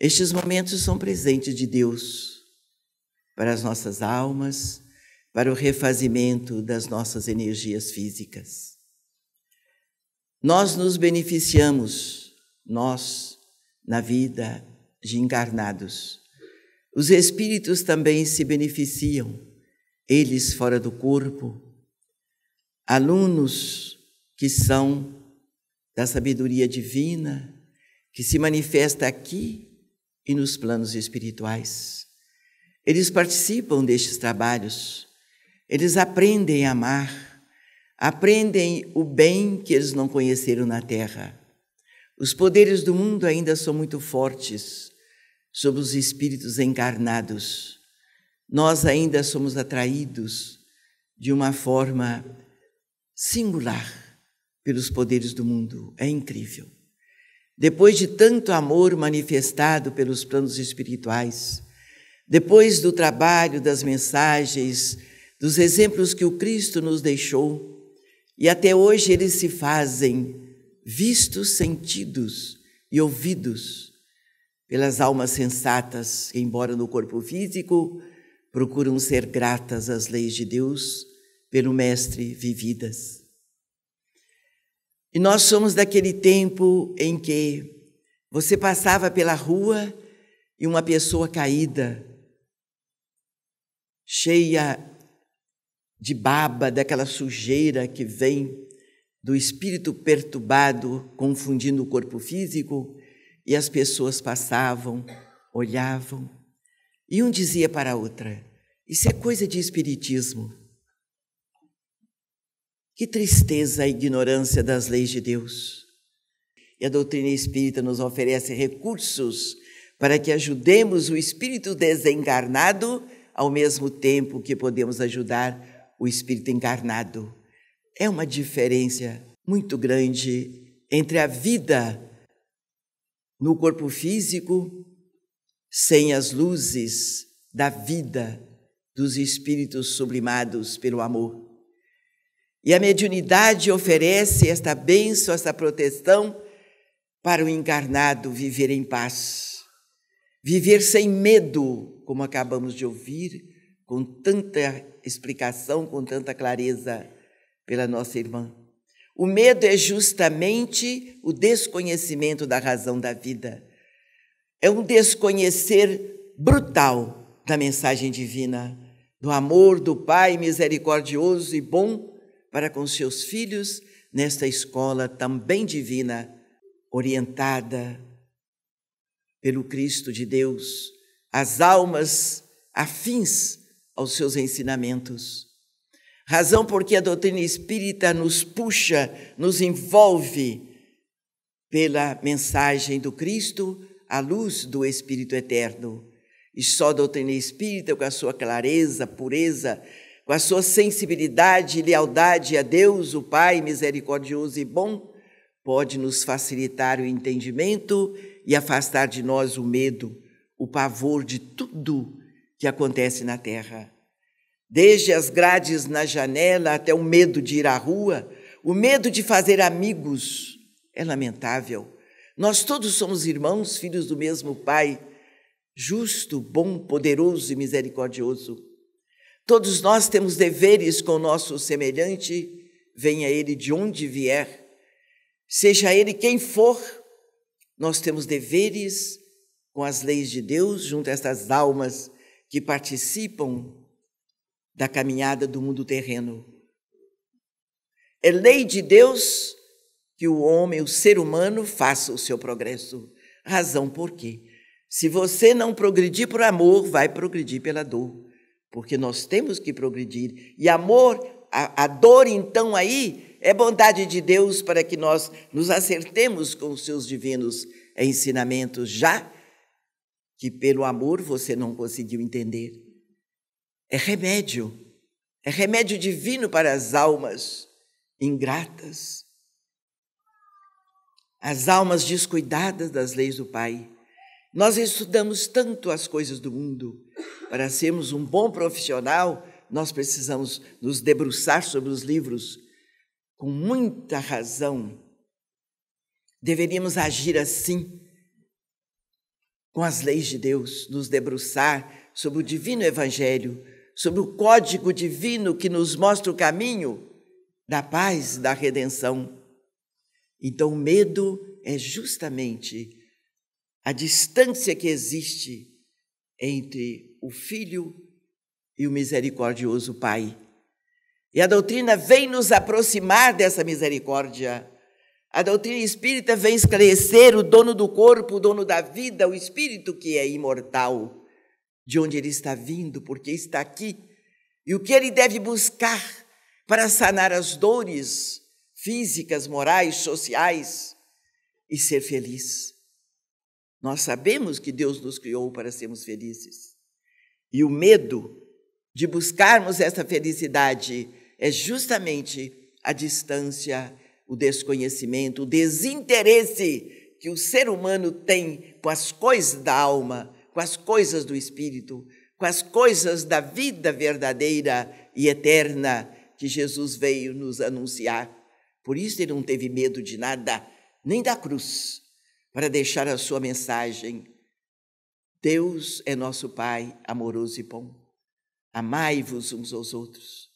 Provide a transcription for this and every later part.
Estes momentos são presentes de Deus para as nossas almas, para o refazimento das nossas energias físicas. Nós nos beneficiamos, nós, na vida de encarnados. Os espíritos também se beneficiam, eles fora do corpo, alunos que são da sabedoria divina, que se manifesta aqui e nos planos espirituais. Eles participam destes trabalhos, eles aprendem a amar, aprendem o bem que eles não conheceram na terra. Os poderes do mundo ainda são muito fortes sobre os espíritos encarnados. Nós ainda somos atraídos de uma forma singular pelos poderes do mundo. É incrível depois de tanto amor manifestado pelos planos espirituais, depois do trabalho, das mensagens, dos exemplos que o Cristo nos deixou, e até hoje eles se fazem vistos, sentidos e ouvidos pelas almas sensatas que, embora no corpo físico, procuram ser gratas às leis de Deus pelo Mestre vividas. E nós somos daquele tempo em que você passava pela rua e uma pessoa caída, cheia de baba, daquela sujeira que vem do espírito perturbado, confundindo o corpo físico, e as pessoas passavam, olhavam, e um dizia para a outra: Isso é coisa de espiritismo. Que tristeza a ignorância das leis de Deus. E a doutrina espírita nos oferece recursos para que ajudemos o espírito desencarnado ao mesmo tempo que podemos ajudar o espírito encarnado. É uma diferença muito grande entre a vida no corpo físico, sem as luzes da vida dos espíritos sublimados pelo amor e a mediunidade oferece esta bênção, esta proteção para o encarnado viver em paz, viver sem medo, como acabamos de ouvir, com tanta explicação, com tanta clareza pela nossa irmã. O medo é justamente o desconhecimento da razão da vida. É um desconhecer brutal da mensagem divina, do amor do Pai misericordioso e bom para com seus filhos nesta escola também divina, orientada pelo Cristo de Deus, as almas afins aos seus ensinamentos. Razão porque a doutrina espírita nos puxa, nos envolve pela mensagem do Cristo à luz do Espírito Eterno. E só a doutrina espírita, com a sua clareza, pureza, com a sua sensibilidade e lealdade a Deus, o Pai misericordioso e bom, pode nos facilitar o entendimento e afastar de nós o medo, o pavor de tudo que acontece na terra. Desde as grades na janela até o medo de ir à rua, o medo de fazer amigos. É lamentável. Nós todos somos irmãos, filhos do mesmo Pai, justo, bom, poderoso e misericordioso. Todos nós temos deveres com o nosso semelhante, venha ele de onde vier, seja ele quem for, nós temos deveres com as leis de Deus, junto a estas almas que participam da caminhada do mundo terreno. É lei de Deus que o homem, o ser humano, faça o seu progresso. Razão por quê? Se você não progredir por amor, vai progredir pela dor porque nós temos que progredir. E amor, a, a dor então aí, é bondade de Deus para que nós nos acertemos com os seus divinos ensinamentos, já que pelo amor você não conseguiu entender. É remédio, é remédio divino para as almas ingratas, as almas descuidadas das leis do Pai. Nós estudamos tanto as coisas do mundo, para sermos um bom profissional, nós precisamos nos debruçar sobre os livros com muita razão. Deveríamos agir assim com as leis de Deus, nos debruçar sobre o divino evangelho, sobre o código divino que nos mostra o caminho da paz, da redenção. Então, o medo é justamente a distância que existe entre o Filho e o misericordioso Pai. E a doutrina vem nos aproximar dessa misericórdia. A doutrina espírita vem esclarecer o dono do corpo, o dono da vida, o espírito que é imortal, de onde ele está vindo, porque está aqui, e o que ele deve buscar para sanar as dores físicas, morais, sociais e ser feliz. Nós sabemos que Deus nos criou para sermos felizes e o medo de buscarmos essa felicidade é justamente a distância, o desconhecimento, o desinteresse que o ser humano tem com as coisas da alma, com as coisas do espírito, com as coisas da vida verdadeira e eterna que Jesus veio nos anunciar. Por isso ele não teve medo de nada, nem da cruz, para deixar a sua mensagem Deus é nosso Pai amoroso e bom. Amai-vos uns aos outros.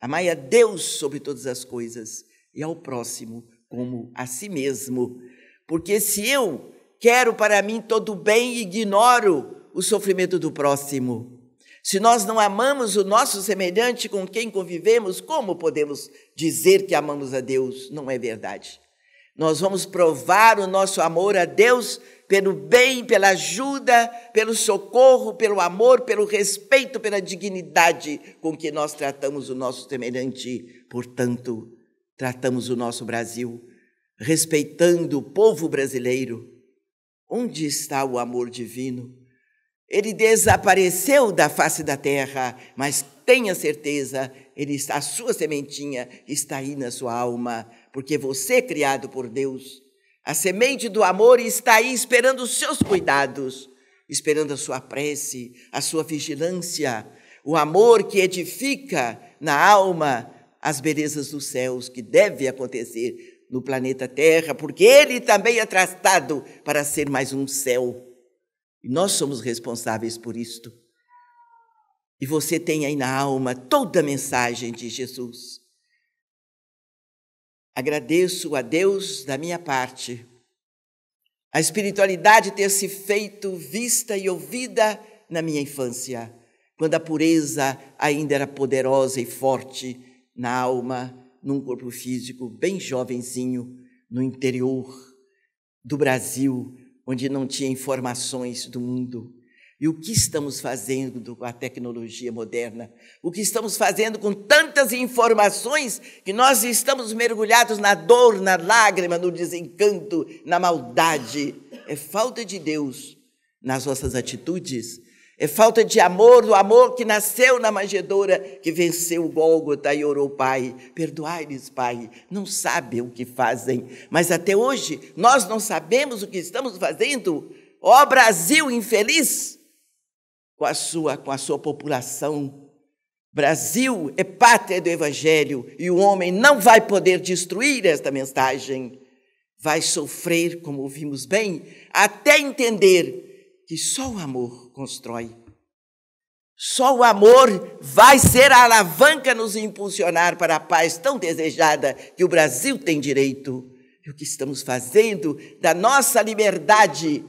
Amai a Deus sobre todas as coisas e ao próximo como a si mesmo. Porque se eu quero para mim todo o bem e ignoro o sofrimento do próximo, se nós não amamos o nosso semelhante com quem convivemos, como podemos dizer que amamos a Deus? Não é verdade. Nós vamos provar o nosso amor a Deus pelo bem, pela ajuda, pelo socorro, pelo amor, pelo respeito, pela dignidade com que nós tratamos o nosso semelhante. Portanto, tratamos o nosso Brasil respeitando o povo brasileiro. Onde está o amor divino? Ele desapareceu da face da terra, mas tenha certeza, ele está, a sua sementinha está aí na sua alma porque você, é criado por Deus, a semente do amor está aí esperando os seus cuidados, esperando a sua prece, a sua vigilância, o amor que edifica na alma as belezas dos céus que deve acontecer no planeta Terra, porque ele também é tratado para ser mais um céu. E nós somos responsáveis por isto. E você tem aí na alma toda a mensagem de Jesus. Agradeço a Deus da minha parte. A espiritualidade ter se feito vista e ouvida na minha infância, quando a pureza ainda era poderosa e forte na alma, num corpo físico bem jovenzinho, no interior do Brasil, onde não tinha informações do mundo. E o que estamos fazendo com a tecnologia moderna? O que estamos fazendo com tantas informações que nós estamos mergulhados na dor, na lágrima, no desencanto, na maldade? É falta de Deus nas nossas atitudes. É falta de amor, do amor que nasceu na manjedoura, que venceu o Gólgota e orou, Pai, perdoai-lhes, Pai, não sabem o que fazem. Mas até hoje, nós não sabemos o que estamos fazendo. Ó oh, Brasil infeliz! com a sua, com a sua população. Brasil é pátria do Evangelho e o homem não vai poder destruir esta mensagem. Vai sofrer, como ouvimos bem, até entender que só o amor constrói. Só o amor vai ser a alavanca nos impulsionar para a paz tão desejada que o Brasil tem direito. E o que estamos fazendo da nossa liberdade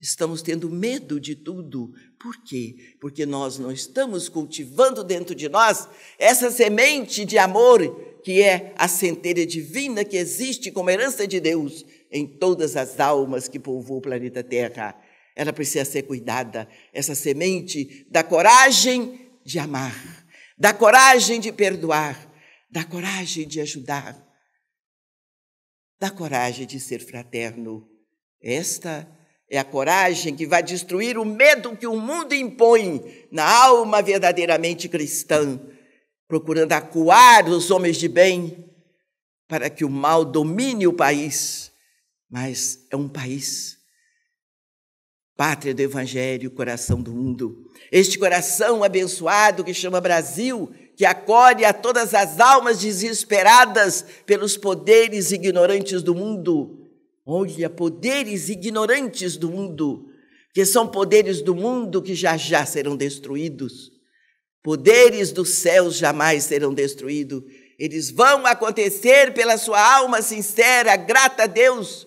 Estamos tendo medo de tudo. Por quê? Porque nós não estamos cultivando dentro de nós essa semente de amor que é a centelha divina que existe como herança de Deus em todas as almas que povoam o planeta Terra. Ela precisa ser cuidada, essa semente da coragem de amar, da coragem de perdoar, da coragem de ajudar, da coragem de ser fraterno. Esta é a coragem que vai destruir o medo que o mundo impõe na alma verdadeiramente cristã, procurando acuar os homens de bem para que o mal domine o país. Mas é um país, pátria do Evangelho, coração do mundo. Este coração abençoado que chama Brasil, que acolhe a todas as almas desesperadas pelos poderes ignorantes do mundo Onde há poderes ignorantes do mundo, que são poderes do mundo que já já serão destruídos. Poderes dos céus jamais serão destruídos. Eles vão acontecer pela sua alma sincera, grata a Deus,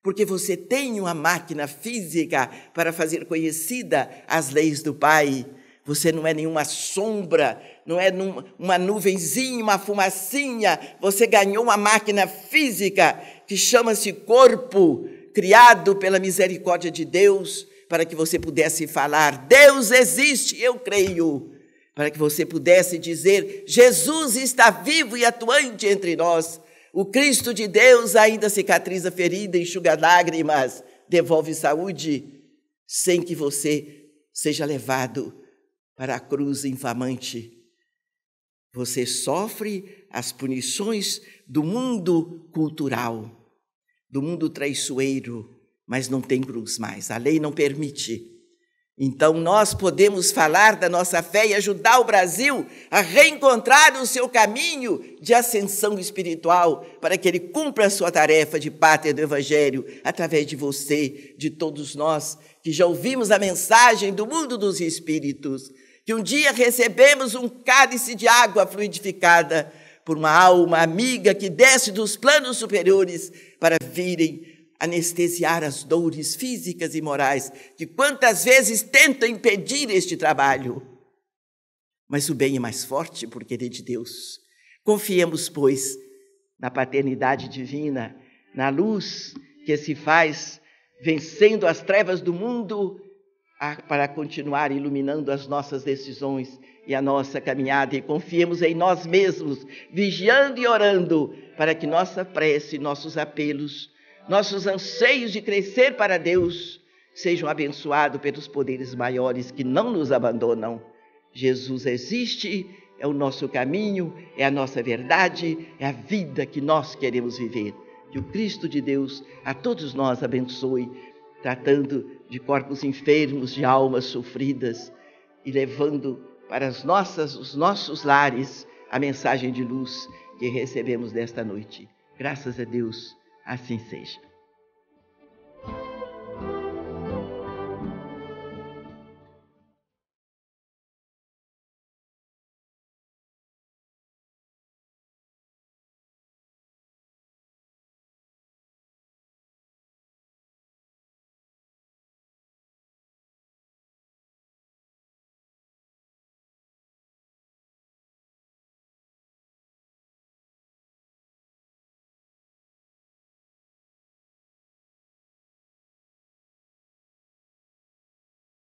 porque você tem uma máquina física para fazer conhecida as leis do Pai. Você não é nenhuma sombra, não é num, uma nuvenzinha, uma fumacinha. Você ganhou uma máquina física que chama-se corpo criado pela misericórdia de Deus, para que você pudesse falar: Deus existe, eu creio. Para que você pudesse dizer: Jesus está vivo e atuante entre nós. O Cristo de Deus ainda cicatriza ferida, enxuga lágrimas, devolve saúde, sem que você seja levado para a cruz infamante. Você sofre as punições do mundo cultural do mundo traiçoeiro, mas não tem cruz mais, a lei não permite. Então nós podemos falar da nossa fé e ajudar o Brasil a reencontrar o seu caminho de ascensão espiritual, para que ele cumpra a sua tarefa de pátria do Evangelho através de você, de todos nós que já ouvimos a mensagem do mundo dos espíritos, que um dia recebemos um cálice de água fluidificada por uma alma amiga que desce dos planos superiores para virem anestesiar as dores físicas e morais que quantas vezes tentam impedir este trabalho. Mas o bem é mais forte por querer de Deus. Confiemos, pois, na paternidade divina, na luz que se faz vencendo as trevas do mundo a, para continuar iluminando as nossas decisões e a nossa caminhada. E confiemos em nós mesmos, vigiando e orando, para que nossa prece, nossos apelos, nossos anseios de crescer para Deus sejam abençoados pelos poderes maiores que não nos abandonam. Jesus existe, é o nosso caminho, é a nossa verdade, é a vida que nós queremos viver. Que o Cristo de Deus a todos nós abençoe tratando de corpos enfermos, de almas sofridas e levando para as nossas, os nossos lares a mensagem de luz que recebemos desta noite. Graças a Deus, assim seja.